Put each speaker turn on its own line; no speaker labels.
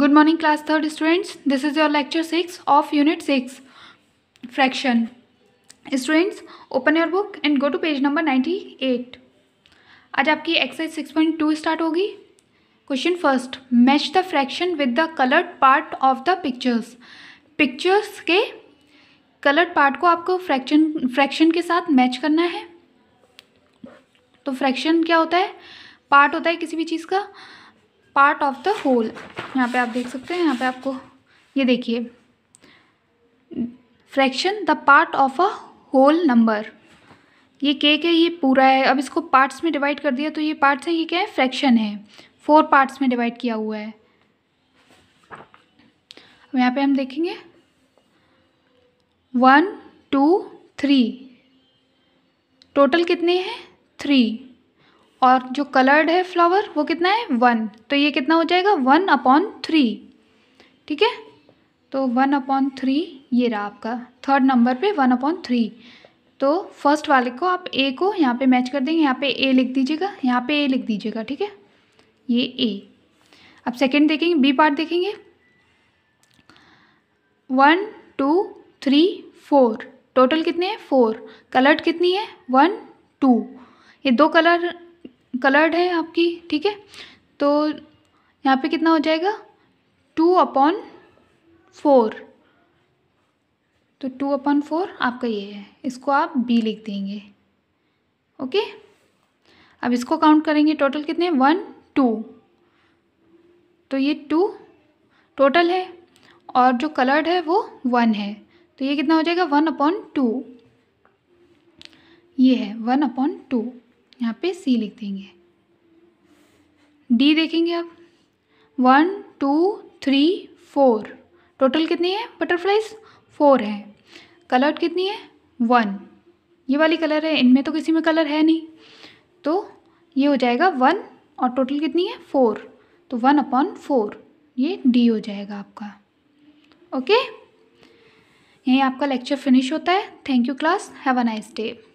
good morning class third students this is your lecture six of unit six fraction students open your book and go to page number ninety eight आज आपकी exercise six point two start होगी question first match the fraction with the coloured part of the pictures pictures के coloured part को आपको fraction fraction के साथ match करना है तो फ्रैक्शन क्या होता है पार्ट होता है किसी भी चीज़ का पार्ट ऑफ द होल यहाँ पे आप देख सकते हैं यहाँ पे आपको ये देखिए fraction the part of a whole number ये केक है ये पूरा है अब इसको पार्ट्स में डिवाइड कर दिया तो ये पार्ट्स हैं ये क्या है फ्रैक्शन है फोर पार्ट्स में डिवाइड किया हुआ है अब यहाँ पे हम देखेंगे वन टू थ्री टोटल कितने हैं थ्री और जो कलर्ड है फ्लावर वो कितना है वन तो ये कितना हो जाएगा वन अपॉन थ्री ठीक है तो वन अपॉन थ्री ये रहा आपका थर्ड नंबर पे वन अपॉन थ्री तो फर्स्ट वाले को आप ए को यहाँ पे मैच कर देंगे यहाँ पे ए लिख दीजिएगा यहाँ पे ए लिख दीजिएगा ठीक है ये ए अब सेकेंड देखेंगे बी पार्ट देखेंगे one two three four total कितने हैं फोर कलर्ड कितनी है वन टू ये दो कलर कलर्ड है आपकी ठीक है तो यहाँ पे कितना हो जाएगा टू अपॉन फोर तो टू अपॉन फोर आपका ये है इसको आप बी लिख देंगे ओके अब इसको काउंट करेंगे टोटल कितने वन टू तो ये टू टोटल है और जो कलर्ड है वो वन है तो ये कितना हो जाएगा वन अपॉन टू ये है वन अपॉन टू यहाँ पे सी लिख देंगे डी देखेंगे आप one two three four total कितनी है बटरफ्लाइज फोर है कलर कितनी है वन ये वाली कलर है इनमें तो किसी में कलर है नहीं तो ये हो जाएगा वन और टोटल कितनी है फोर तो वन अपॉन फोर ये डी हो जाएगा आपका ओके यहीं आपका लेक्चर फिनिश होता है thank you class have a nice day